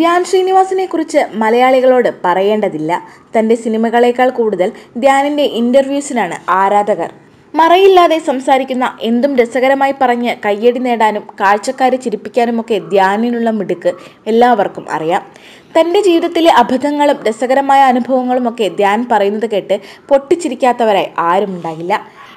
ധ്യാൻ ശ്രീനിവാസിനെ കുറിച്ച് മലയാളികളോട് പറയേണ്ടതില്ല തൻ്റെ സിനിമകളേക്കാൾ കൂടുതൽ ധ്യാനിൻ്റെ ഇൻ്റർവ്യൂസിനാണ് ആരാധകർ മറയില്ലാതെ സംസാരിക്കുന്ന എന്തും രസകരമായി പറഞ്ഞ് കയ്യടി നേടാനും കാഴ്ചക്കാരെ ചിരിപ്പിക്കാനുമൊക്കെ ധ്യാനിനുള്ള മിടുക്ക് എല്ലാവർക്കും അറിയാം തൻ്റെ ജീവിതത്തിലെ അബദ്ധങ്ങളും രസകരമായ അനുഭവങ്ങളുമൊക്കെ ധ്യാൻ പറയുന്നത് കേട്ട് പൊട്ടിച്ചിരിക്കാത്തവരായി ആരുമുണ്ടാകില്ല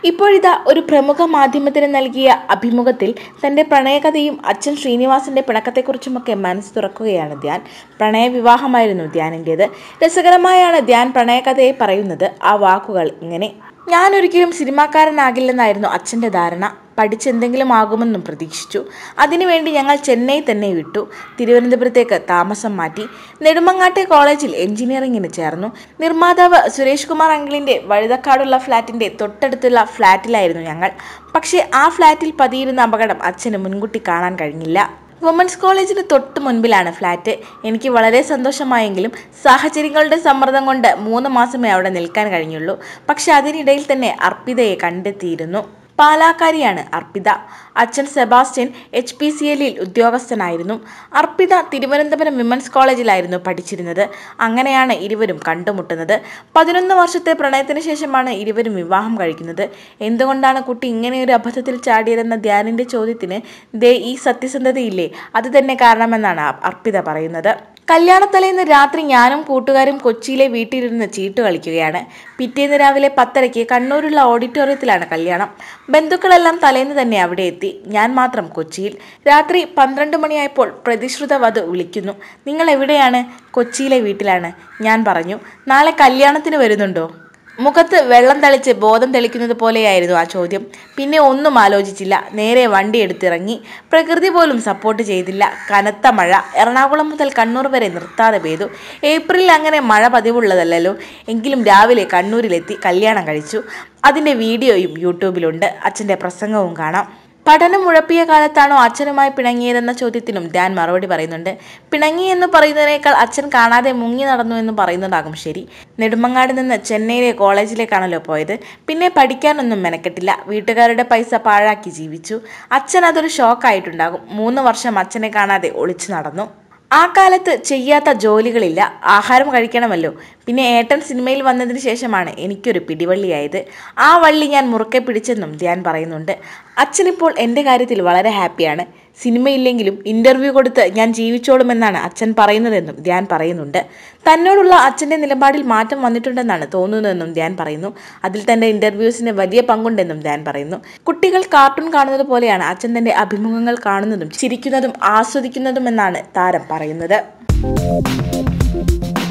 ഇപ്പോഴിതാ ഒരു പ്രമുഖ മാധ്യമത്തിന് നൽകിയ അഭിമുഖത്തിൽ തൻ്റെ പ്രണയകഥയും അച്ഛൻ ശ്രീനിവാസിൻ്റെ പിണക്കത്തെക്കുറിച്ചുമൊക്കെ മനസ്സ് തുറക്കുകയാണ് ധ്യാൻ പ്രണയ വിവാഹമായിരുന്നു ധ്യാനിൻ്റേത് രസകരമായാണ് ധ്യാൻ പ്രണയകഥയെ പറയുന്നത് ആ വാക്കുകൾ ഇങ്ങനെ ഞാനൊരിക്കലും സിനിമാക്കാരനാകില്ലെന്നായിരുന്നു അച്ഛൻ്റെ ധാരണ പഠിച്ചെന്തെങ്കിലും ആകുമെന്നും പ്രതീക്ഷിച്ചു അതിനുവേണ്ടി ഞങ്ങൾ ചെന്നൈ തന്നെ വിട്ടു തിരുവനന്തപുരത്തേക്ക് താമസം മാറ്റി നെടുമങ്ങാട്ടെ കോളേജിൽ എഞ്ചിനീയറിംഗിന് ചേർന്നു നിർമ്മാതാവ് സുരേഷ് കുമാർ അങ്കിളിൻ്റെ വഴുതക്കാടുള്ള ഫ്ലാറ്റിൻ്റെ തൊട്ടടുത്തുള്ള ഫ്ലാറ്റിലായിരുന്നു ഞങ്ങൾ പക്ഷേ ആ ഫ്ലാറ്റിൽ പതിയിരുന്ന അപകടം അച്ഛന് മുൻകൂട്ടി കാണാൻ കഴിഞ്ഞില്ല വുമൻസ് കോളേജിന് തൊട്ട് മുൻപിലാണ് ഫ്ലാറ്റ് എനിക്ക് വളരെ സന്തോഷമായെങ്കിലും സാഹചര്യങ്ങളുടെ സമ്മർദ്ദം കൊണ്ട് മൂന്ന് മാസമേ അവിടെ നിൽക്കാൻ കഴിഞ്ഞുള്ളൂ പക്ഷെ അതിനിടയിൽ തന്നെ അർപ്പിതയെ കണ്ടെത്തിയിരുന്നു പാലാക്കാരിയാണ് അർപ്പിത അച്ഛൻ സെബാസ്റ്റ്യൻ എച്ച് പി സി എല്ലിൽ ഉദ്യോഗസ്ഥനായിരുന്നു അർപ്പിത തിരുവനന്തപുരം വിമൻസ് കോളേജിലായിരുന്നു പഠിച്ചിരുന്നത് അങ്ങനെയാണ് ഇരുവരും കണ്ടുമുട്ടുന്നത് പതിനൊന്ന് വർഷത്തെ പ്രണയത്തിന് ശേഷമാണ് ഇരുവരും വിവാഹം കഴിക്കുന്നത് എന്തുകൊണ്ടാണ് കുട്ടി ഇങ്ങനെയൊരു അബദ്ധത്തിൽ ചാടിയതെന്ന ധ്യാനിൻ്റെ ചോദ്യത്തിന് ദേ ഈ സത്യസന്ധതയില്ലേ അത് തന്നെ കാരണമെന്നാണ് അർപ്പിത പറയുന്നത് കല്യാണത്തലേന്ന് രാത്രി ഞാനും കൂട്ടുകാരും കൊച്ചിയിലെ വീട്ടിലിരുന്ന് ചീട്ട് കളിക്കുകയാണ് പിറ്റേന്ന് രാവിലെ പത്തരയ്ക്ക് കണ്ണൂരുള്ള ഓഡിറ്റോറിയത്തിലാണ് കല്യാണം ബന്ധുക്കളെല്ലാം തലേന്ന് തന്നെ അവിടെ എത്തി ഞാൻ മാത്രം കൊച്ചിയിൽ രാത്രി പന്ത്രണ്ട് മണിയായപ്പോൾ പ്രതിശ്രുത വധു വിളിക്കുന്നു നിങ്ങൾ എവിടെയാണ് കൊച്ചിയിലെ വീട്ടിലാണ് ഞാൻ പറഞ്ഞു നാളെ കല്യാണത്തിന് വരുന്നുണ്ടോ മുഖത്ത് വെള്ളം തളിച്ച് ബോധം തെളിക്കുന്നത് പോലെയായിരുന്നു ആ ചോദ്യം പിന്നെ ഒന്നും ആലോചിച്ചില്ല നേരെ വണ്ടി എടുത്തിറങ്ങി പ്രകൃതി പോലും സപ്പോർട്ട് ചെയ്തില്ല കനത്ത മഴ എറണാകുളം മുതൽ കണ്ണൂർ വരെ നിർത്താതെ പെയ്തു ഏപ്രിലിൽ അങ്ങനെ മഴ പതിവുള്ളതല്ലോ എങ്കിലും രാവിലെ കണ്ണൂരിലെത്തി കല്യാണം കഴിച്ചു അതിൻ്റെ വീഡിയോയും യൂട്യൂബിലുണ്ട് അച്ഛൻ്റെ പ്രസംഗവും കാണാം പഠനം ഉഴപ്പിയ കാലത്താണോ അച്ഛനുമായി പിണങ്ങിയതെന്ന ചോദ്യത്തിനും ധ്യാൻ മറുപടി പറയുന്നുണ്ട് പിണങ്ങി എന്ന് പറയുന്നതിനേക്കാൾ അച്ഛൻ കാണാതെ മുങ്ങി നടന്നു എന്ന് പറയുന്നതാകും ശരി നെടുമങ്ങാട് നിന്ന് ചെന്നൈയിലെ കോളേജിലേക്കാണല്ലോ പോയത് പിന്നെ പഠിക്കാനൊന്നും മെനക്കെട്ടില്ല വീട്ടുകാരുടെ പൈസ പാഴാക്കി ജീവിച്ചു അച്ഛൻ അതൊരു ഷോക്കായിട്ടുണ്ടാകും മൂന്ന് വർഷം അച്ഛനെ കാണാതെ ഒളിച്ചു നടന്നു ആ കാലത്ത് ചെയ്യാത്ത ജോലികളില്ല ആഹാരം കഴിക്കണമല്ലോ പിന്നെ ഏട്ടൻ സിനിമയിൽ വന്നതിന് ശേഷമാണ് എനിക്കൊരു പിടിവള്ളിയായത് ആ വള്ളി ഞാൻ മുറുക്കെ പിടിച്ചെന്നും ധ്യാൻ പറയുന്നുണ്ട് അച്ഛനിപ്പോൾ എൻ്റെ കാര്യത്തിൽ വളരെ ഹാപ്പിയാണ് സിനിമയില്ലെങ്കിലും ഇൻ്റർവ്യൂ കൊടുത്ത് ഞാൻ ജീവിച്ചോളുമെന്നാണ് അച്ഛൻ പറയുന്നതെന്നും ധ്യാൻ പറയുന്നുണ്ട് തന്നോടുള്ള അച്ഛൻ്റെ നിലപാടിൽ മാറ്റം വന്നിട്ടുണ്ടെന്നാണ് തോന്നുന്നതെന്നും ധ്യാൻ പറയുന്നു അതിൽ തൻ്റെ ഇൻ്റർവ്യൂസിന് വലിയ പങ്കുണ്ടെന്നും ധ്യാൻ പറയുന്നു കുട്ടികൾ കാർട്ടൂൺ കാണുന്നത് പോലെയാണ് അച്ഛൻ തൻ്റെ അഭിമുഖങ്ങൾ കാണുന്നതും ചിരിക്കുന്നതും ആസ്വദിക്കുന്നതുമെന്നാണ് താരം പറയുന്നത്